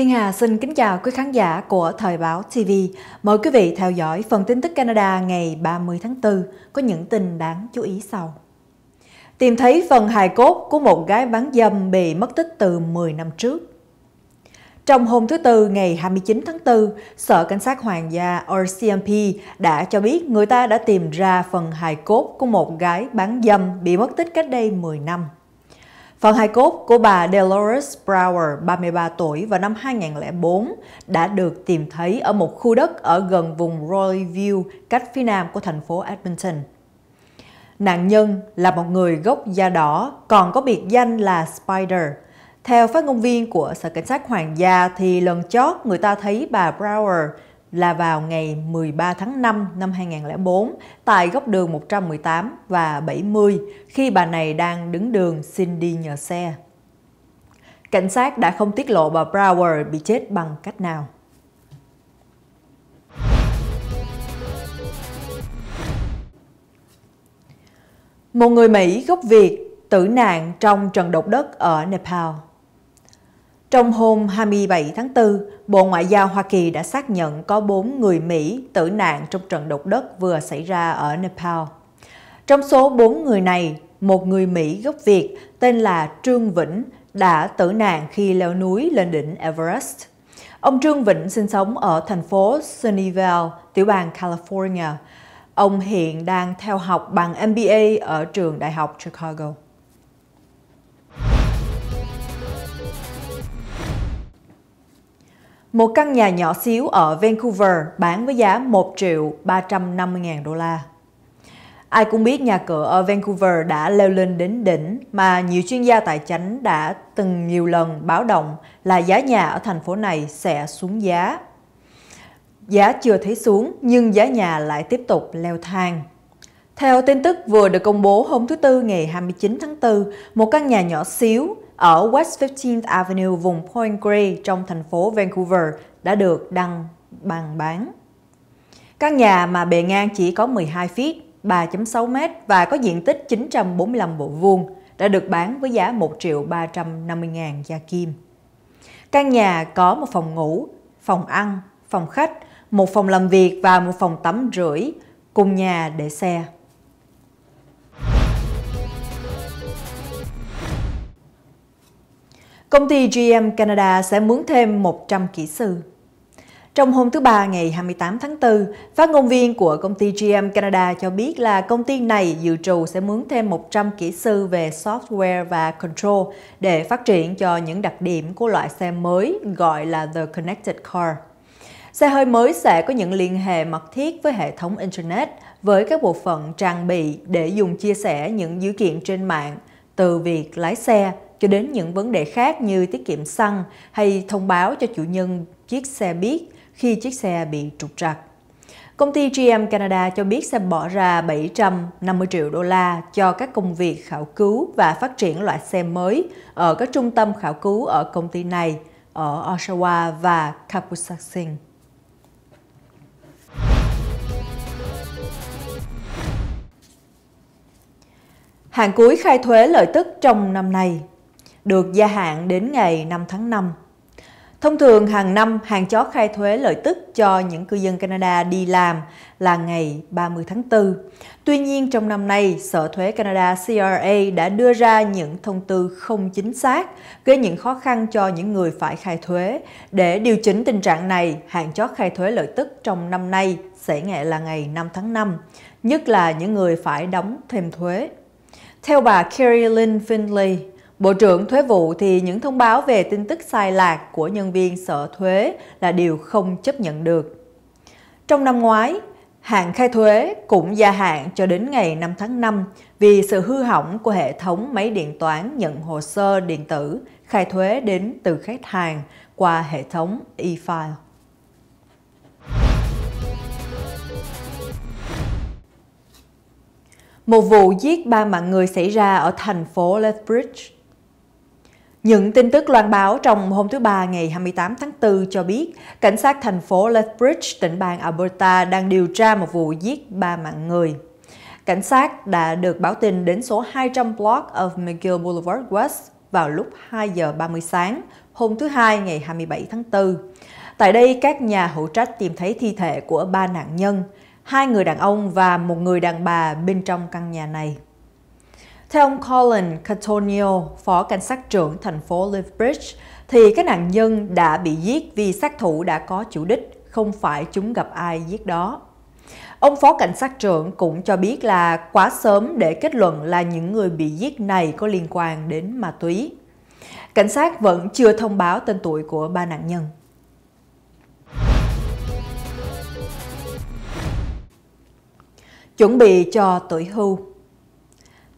Thiên Hà xin kính chào quý khán giả của Thời báo TV. Mời quý vị theo dõi phần tin tức Canada ngày 30 tháng 4 có những tin đáng chú ý sau. Tìm thấy phần hài cốt của một gái bán dâm bị mất tích từ 10 năm trước. Trong hôm thứ Tư ngày 29 tháng 4, Sở Cảnh sát Hoàng gia RCMP đã cho biết người ta đã tìm ra phần hài cốt của một gái bán dâm bị mất tích cách đây 10 năm. Phần hài cốt của bà Dolores Brower, 33 tuổi, vào năm 2004 đã được tìm thấy ở một khu đất ở gần vùng Roy View, cách phía nam của thành phố Edmonton. Nạn nhân là một người gốc da đỏ, còn có biệt danh là Spider. Theo phát ngôn viên của Sở Cảnh sát Hoàng gia thì lần chót người ta thấy bà Brower là vào ngày 13 tháng 5 năm 2004 tại góc đường 118 và 70 khi bà này đang đứng đường xin đi nhờ xe. Cảnh sát đã không tiết lộ bà Brower bị chết bằng cách nào. Một người Mỹ gốc Việt tử nạn trong trận động đất ở Nepal. Trong hôm 27 tháng 4, Bộ Ngoại giao Hoa Kỳ đã xác nhận có 4 người Mỹ tử nạn trong trận động đất vừa xảy ra ở Nepal. Trong số 4 người này, một người Mỹ gốc Việt tên là Trương Vĩnh đã tử nạn khi leo núi lên đỉnh Everest. Ông Trương Vĩnh sinh sống ở thành phố Sunnyvale, tiểu bang California. Ông hiện đang theo học bằng MBA ở trường Đại học Chicago. Một căn nhà nhỏ xíu ở Vancouver bán với giá 1 triệu 350 ngàn đô la. Ai cũng biết nhà cửa ở Vancouver đã leo lên đến đỉnh mà nhiều chuyên gia tài chính đã từng nhiều lần báo động là giá nhà ở thành phố này sẽ xuống giá. Giá chưa thấy xuống nhưng giá nhà lại tiếp tục leo thang. Theo tin tức vừa được công bố hôm thứ Tư ngày 29 tháng 4, một căn nhà nhỏ xíu ở West 15th Avenue vùng Point Grey trong thành phố Vancouver đã được đăng bàn bán. Căn nhà mà bề ngang chỉ có 12 feet, 3.6m và có diện tích 945 bộ vuông đã được bán với giá 1 triệu 350 ngàn gia kim. Căn nhà có một phòng ngủ, phòng ăn, phòng khách, một phòng làm việc và một phòng tắm rưỡi cùng nhà để xe. Công ty GM Canada sẽ mướn thêm 100 kỹ sư. Trong hôm thứ Ba ngày 28 tháng 4, phát ngôn viên của công ty GM Canada cho biết là công ty này dự trù sẽ mướn thêm 100 kỹ sư về software và control để phát triển cho những đặc điểm của loại xe mới gọi là The Connected Car. Xe hơi mới sẽ có những liên hệ mật thiết với hệ thống Internet, với các bộ phận trang bị để dùng chia sẻ những dữ kiện trên mạng, từ việc lái xe cho đến những vấn đề khác như tiết kiệm xăng hay thông báo cho chủ nhân chiếc xe biết khi chiếc xe bị trục trặc. Công ty GM Canada cho biết sẽ bỏ ra 750 triệu đô la cho các công việc khảo cứu và phát triển loại xe mới ở các trung tâm khảo cứu ở công ty này ở Oshawa và Kapuskasing. Hạn cuối khai thuế lợi tức trong năm nay được gia hạn đến ngày 5 tháng 5. Thông thường hàng năm, hàng chó khai thuế lợi tức cho những cư dân Canada đi làm là ngày 30 tháng 4. Tuy nhiên, trong năm nay, Sở Thuế Canada CRA đã đưa ra những thông tư không chính xác, gây những khó khăn cho những người phải khai thuế. Để điều chỉnh tình trạng này, hạn chó khai thuế lợi tức trong năm nay sẽ nghệ là ngày 5 tháng 5, nhất là những người phải đóng thêm thuế. Theo bà Carrie Lynn Finley, Bộ trưởng Thuế vụ thì những thông báo về tin tức sai lạc của nhân viên sở thuế là điều không chấp nhận được. Trong năm ngoái, hạn khai thuế cũng gia hạn cho đến ngày 5 tháng 5 vì sự hư hỏng của hệ thống máy điện toán nhận hồ sơ điện tử khai thuế đến từ khách hàng qua hệ thống e-file. Một vụ giết ba mạng người xảy ra ở thành phố Lethbridge, những tin tức loan báo trong hôm thứ Ba ngày 28 tháng 4 cho biết, cảnh sát thành phố Lethbridge, tỉnh bang Alberta đang điều tra một vụ giết ba mạng người. Cảnh sát đã được báo tin đến số 200 block of McGill Boulevard West vào lúc 2 giờ 30 sáng, hôm thứ Hai ngày 27 tháng 4. Tại đây, các nhà hữu trách tìm thấy thi thể của ba nạn nhân, hai người đàn ông và một người đàn bà bên trong căn nhà này. Theo ông Colin Catonio, phó cảnh sát trưởng thành phố Lethbridge, thì các nạn nhân đã bị giết vì sát thủ đã có chủ đích, không phải chúng gặp ai giết đó. Ông phó cảnh sát trưởng cũng cho biết là quá sớm để kết luận là những người bị giết này có liên quan đến ma túy. Cảnh sát vẫn chưa thông báo tên tuổi của ba nạn nhân. Chuẩn bị cho tuổi hưu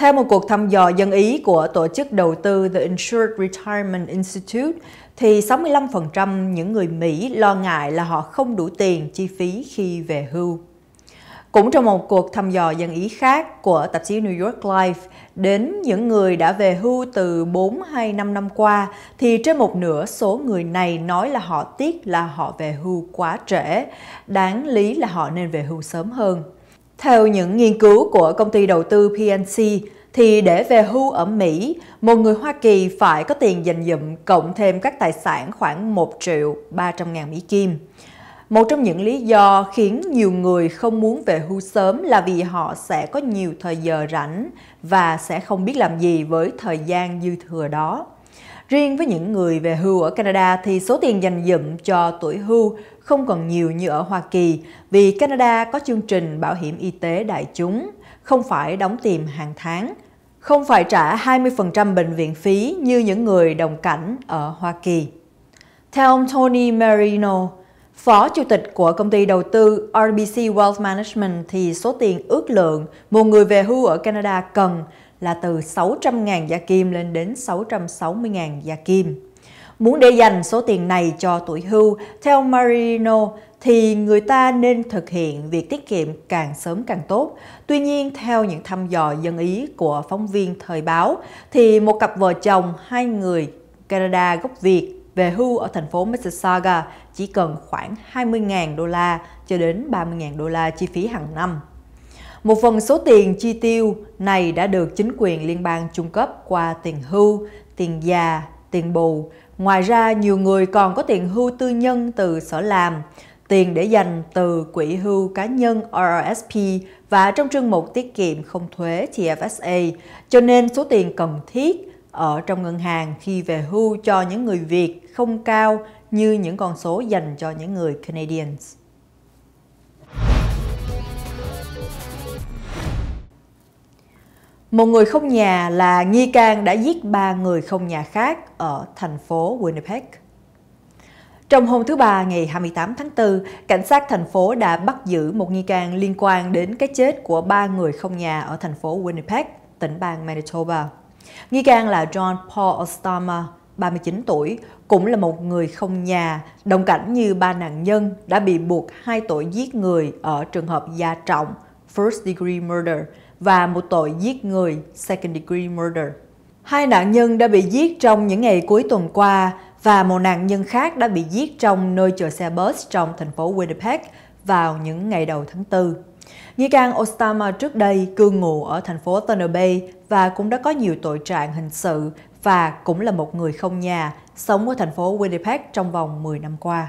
theo một cuộc thăm dò dân ý của tổ chức đầu tư The Insured Retirement Institute, thì 65% những người Mỹ lo ngại là họ không đủ tiền chi phí khi về hưu. Cũng trong một cuộc thăm dò dân ý khác của tạp chí New York Life đến những người đã về hưu từ 4 hay 5 năm qua thì trên một nửa số người này nói là họ tiếc là họ về hưu quá trễ, đáng lý là họ nên về hưu sớm hơn. Theo những nghiên cứu của công ty đầu tư PNC, thì để về hưu ở Mỹ, một người Hoa Kỳ phải có tiền dành dụm cộng thêm các tài sản khoảng 1 triệu 300 ngàn Mỹ Kim. Một trong những lý do khiến nhiều người không muốn về hưu sớm là vì họ sẽ có nhiều thời giờ rảnh và sẽ không biết làm gì với thời gian dư thừa đó. Riêng với những người về hưu ở Canada thì số tiền dành dụm cho tuổi hưu không còn nhiều như ở Hoa Kỳ vì Canada có chương trình bảo hiểm y tế đại chúng, không phải đóng tiền hàng tháng, không phải trả 20% bệnh viện phí như những người đồng cảnh ở Hoa Kỳ. Theo ông Tony Marino, Phó Chủ tịch của công ty đầu tư RBC Wealth Management thì số tiền ước lượng một người về hưu ở Canada cần là từ 600.000 gia kim lên đến 660.000 gia kim. Muốn để dành số tiền này cho tuổi hưu, theo Marino thì người ta nên thực hiện việc tiết kiệm càng sớm càng tốt. Tuy nhiên, theo những thăm dò dân ý của phóng viên Thời báo, thì một cặp vợ chồng hai người Canada gốc Việt về hưu ở thành phố Mississauga chỉ cần khoảng 20.000 đô la cho đến 30.000 đô la chi phí hàng năm. Một phần số tiền chi tiêu này đã được chính quyền liên bang trung cấp qua tiền hưu, tiền già, tiền bù. Ngoài ra, nhiều người còn có tiền hưu tư nhân từ sở làm, tiền để dành từ quỹ hưu cá nhân RRSP và trong chương mục tiết kiệm không thuế TFSA, cho nên số tiền cần thiết ở trong ngân hàng khi về hưu cho những người Việt không cao như những con số dành cho những người Canadians. Một người không nhà là nghi can đã giết ba người không nhà khác ở thành phố Winnipeg. Trong hôm thứ Ba ngày 28 tháng 4, cảnh sát thành phố đã bắt giữ một nghi can liên quan đến cái chết của ba người không nhà ở thành phố Winnipeg, tỉnh bang Manitoba. Nghi can là John Paul Ostama, 39 tuổi, cũng là một người không nhà, đồng cảnh như ba nạn nhân đã bị buộc hai tội giết người ở trường hợp gia trọng, first degree murder, và một tội giết người second degree murder. Hai nạn nhân đã bị giết trong những ngày cuối tuần qua và một nạn nhân khác đã bị giết trong nơi chờ xe bus trong thành phố Winnipeg vào những ngày đầu tháng 4. Nghi can Ostama trước đây cư ngụ ở thành phố Thunder Bay và cũng đã có nhiều tội trạng hình sự và cũng là một người không nhà, sống ở thành phố Winnipeg trong vòng 10 năm qua.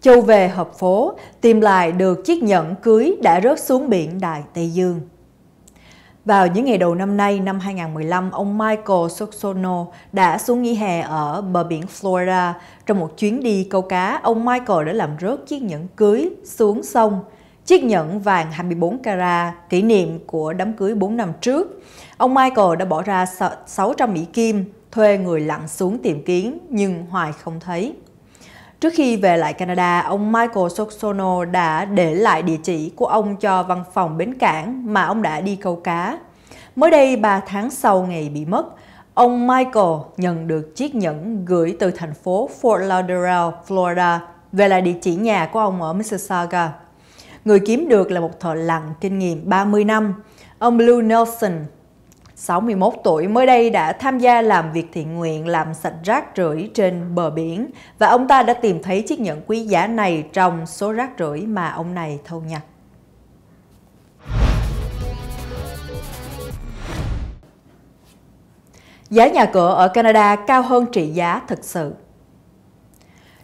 Châu về hợp phố, tìm lại được chiếc nhẫn cưới đã rớt xuống biển Đại Tây Dương. Vào những ngày đầu năm nay, năm 2015, ông Michael Soxono đã xuống nghỉ hè ở bờ biển Florida. Trong một chuyến đi câu cá, ông Michael đã làm rớt chiếc nhẫn cưới xuống sông. Chiếc nhẫn vàng 24 carat, kỷ niệm của đám cưới 4 năm trước. Ông Michael đã bỏ ra 600 Mỹ Kim, thuê người lặn xuống tìm kiếm nhưng hoài không thấy. Trước khi về lại Canada, ông Michael Soxono đã để lại địa chỉ của ông cho văn phòng bến cảng mà ông đã đi câu cá. Mới đây 3 tháng sau ngày bị mất, ông Michael nhận được chiếc nhẫn gửi từ thành phố Fort Lauderdale, Florida về lại địa chỉ nhà của ông ở Mississauga. Người kiếm được là một thợ lặn kinh nghiệm 30 năm, ông Blue Nelson 61 tuổi mới đây đã tham gia làm việc thiện nguyện làm sạch rác rưởi trên bờ biển và ông ta đã tìm thấy chiếc nhẫn quý giá này trong số rác rưởi mà ông này thâu nhặt. Giá nhà cửa ở Canada cao hơn trị giá thực sự.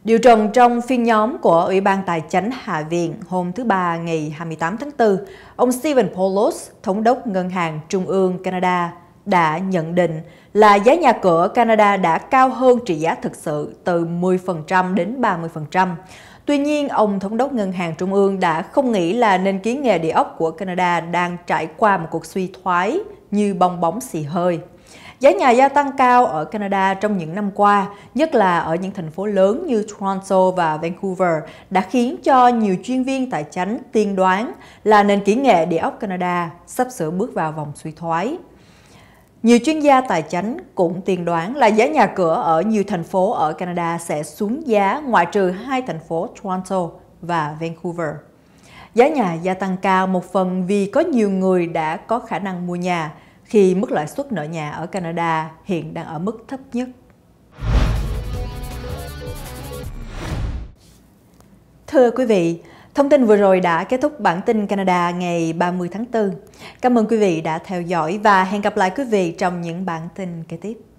Điều trần trong phiên nhóm của Ủy ban Tài chánh Hạ viện hôm thứ Ba ngày 28 tháng 4, ông Stephen Polos, Thống đốc Ngân hàng Trung ương Canada, đã nhận định là giá nhà cửa Canada đã cao hơn trị giá thực sự từ 10% đến 30%. Tuy nhiên, ông Thống đốc Ngân hàng Trung ương đã không nghĩ là nền kiến nghề địa ốc của Canada đang trải qua một cuộc suy thoái như bong bóng xì hơi. Giá nhà gia tăng cao ở Canada trong những năm qua, nhất là ở những thành phố lớn như Toronto và Vancouver, đã khiến cho nhiều chuyên viên tài chánh tiên đoán là nền kỹ nghệ địa ốc Canada sắp sửa bước vào vòng suy thoái. Nhiều chuyên gia tài chánh cũng tiên đoán là giá nhà cửa ở nhiều thành phố ở Canada sẽ xuống giá ngoại trừ hai thành phố Toronto và Vancouver. Giá nhà gia tăng cao một phần vì có nhiều người đã có khả năng mua nhà, khi mức lãi suất nợ nhà ở Canada hiện đang ở mức thấp nhất. Thưa quý vị, thông tin vừa rồi đã kết thúc bản tin Canada ngày 30 tháng 4. Cảm ơn quý vị đã theo dõi và hẹn gặp lại quý vị trong những bản tin kế tiếp.